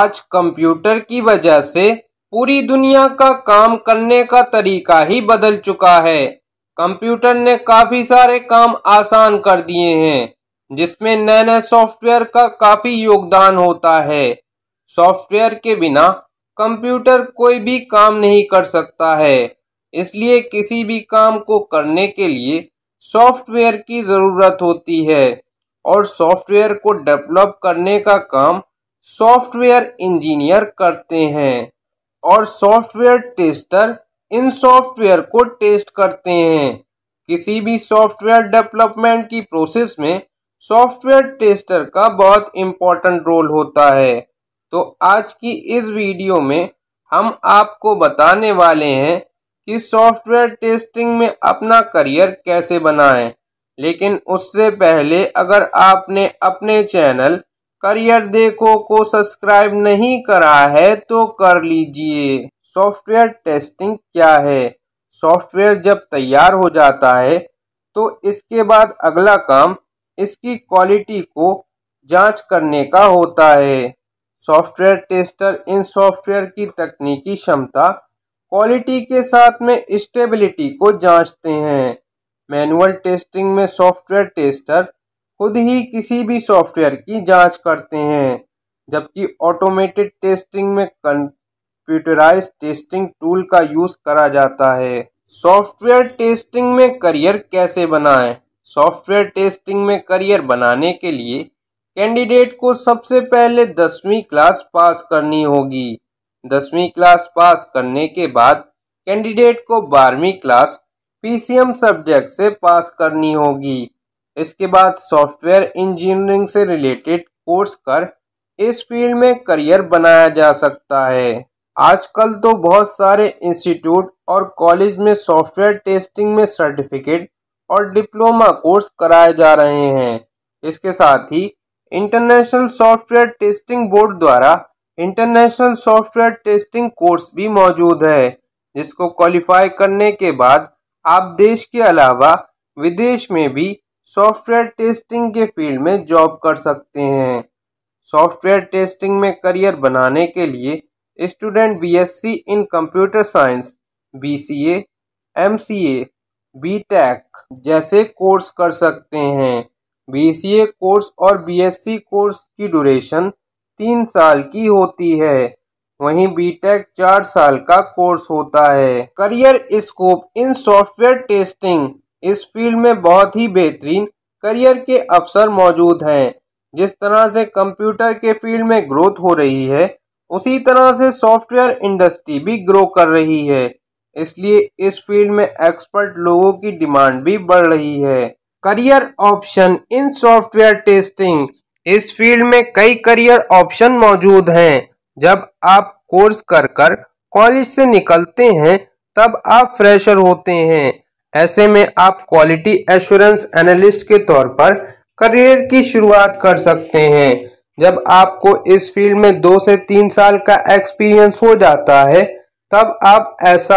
आज कंप्यूटर की वजह से पूरी दुनिया का काम करने का तरीका ही बदल चुका है कंप्यूटर ने काफ़ी सारे काम आसान कर दिए हैं जिसमें नए नए सॉफ्टवेयर का काफ़ी योगदान होता है सॉफ्टवेयर के बिना कंप्यूटर कोई भी काम नहीं कर सकता है इसलिए किसी भी काम को करने के लिए सॉफ्टवेयर की ज़रूरत होती है और सॉफ्टवेयर को डेवलप करने का काम सॉफ्टवेयर इंजीनियर करते हैं और सॉफ्टवेयर टेस्टर इन सॉफ्टवेयर को टेस्ट करते हैं किसी भी सॉफ्टवेयर डेवलपमेंट की प्रोसेस में सॉफ्टवेयर टेस्टर का बहुत इम्पोर्टेंट रोल होता है तो आज की इस वीडियो में हम आपको बताने वाले हैं कि सॉफ्टवेयर टेस्टिंग में अपना करियर कैसे बनाएं लेकिन उससे पहले अगर आपने अपने चैनल करियर देखो को सब्सक्राइब नहीं करा है तो कर लीजिए सॉफ्टवेयर टेस्टिंग क्या है सॉफ्टवेयर जब तैयार हो जाता है तो इसके बाद अगला काम इसकी क्वालिटी को जांच करने का होता है सॉफ्टवेयर टेस्टर इन सॉफ्टवेयर की तकनीकी क्षमता क्वालिटी के साथ में स्टेबिलिटी को जांचते हैं मैनुअल टेस्टिंग में सॉफ्टवेयर टेस्टर खुद ही किसी भी सॉफ्टवेयर की जांच करते हैं जबकि ऑटोमेटेड टेस्टिंग में कंप्यूटराइज टेस्टिंग टूल का यूज़ करा जाता है सॉफ्टवेयर टेस्टिंग में करियर कैसे बनाएं सॉफ्टवेयर टेस्टिंग में करियर बनाने के लिए कैंडिडेट को सबसे पहले दसवीं क्लास पास करनी होगी दसवीं क्लास पास करने के बाद कैंडिडेट को बारहवीं क्लास पीसीएम सब्जेक्ट से पास करनी होगी इसके बाद सॉफ्टवेयर इंजीनियरिंग से रिलेटेड कोर्स कर इस फील्ड में करियर बनाया जा सकता है आजकल तो बहुत सारे इंस्टीट्यूट और कॉलेज में सॉफ्टवेयर टेस्टिंग में सर्टिफिकेट और डिप्लोमा कोर्स कराए जा रहे हैं इसके साथ ही इंटरनेशनल सॉफ्टवेयर टेस्टिंग बोर्ड द्वारा इंटरनेशनल सॉफ्टवेयर टेस्टिंग कोर्स भी मौजूद है जिसको क्वालिफाई करने के बाद आप देश के अलावा विदेश में भी सॉफ्टवेयर टेस्टिंग के फील्ड में जॉब कर सकते हैं सॉफ्टवेयर टेस्टिंग में करियर बनाने के लिए student BSc in computer science BCA, MCA, BTech जैसे कोर्स कर सकते हैं बीसीए कोर्स और बीएससी कोर्स की ड्यूरेशन तीन साल की होती है वहीं बीटेक चार साल का कोर्स होता है career scope in software testing इस फील्ड में बहुत ही बेहतरीन करियर के अवसर मौजूद हैं जिस तरह से कंप्यूटर के फील्ड में ग्रोथ हो रही है उसी तरह से सॉफ्टवेयर इंडस्ट्री भी ग्रो कर रही है इसलिए इस फील्ड में एक्सपर्ट लोगों की डिमांड भी बढ़ रही है career option in software testing इस फील्ड में कई करियर ऑप्शन मौजूद हैं जब आप कोर्स कर कर कॉलेज से निकलते हैं तब आप फ्रेशर होते हैं ऐसे में आप क्वालिटी एश्योरेंस एनालिस्ट के तौर पर करियर की शुरुआत कर सकते हैं जब आपको इस फील्ड में दो से तीन साल का एक्सपीरियंस हो जाता है तब आप एस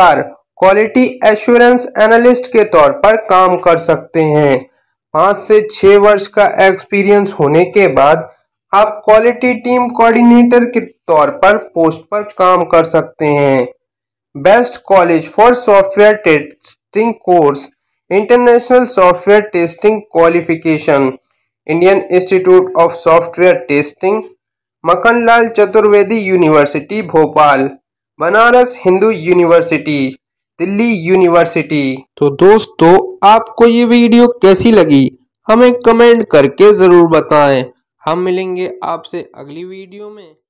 क्वालिटी एश्योरेंस एनालिस्ट के तौर पर काम कर सकते हैं पाँच से छः वर्ष का एक्सपीरियंस होने के बाद आप क्वालिटी टीम कोऑर्डिनेटर के तौर पर पोस्ट पर काम कर सकते हैं best college for software testing course international software testing qualification Indian institute of software testing Makhanlal Chaturvedi university Bhopal Banaras Hindu university Delhi university तो दोस्तों आपको ये वीडियो कैसी लगी हमें कमेंट करके ज़रूर बताएं हम मिलेंगे आपसे अगली वीडियो में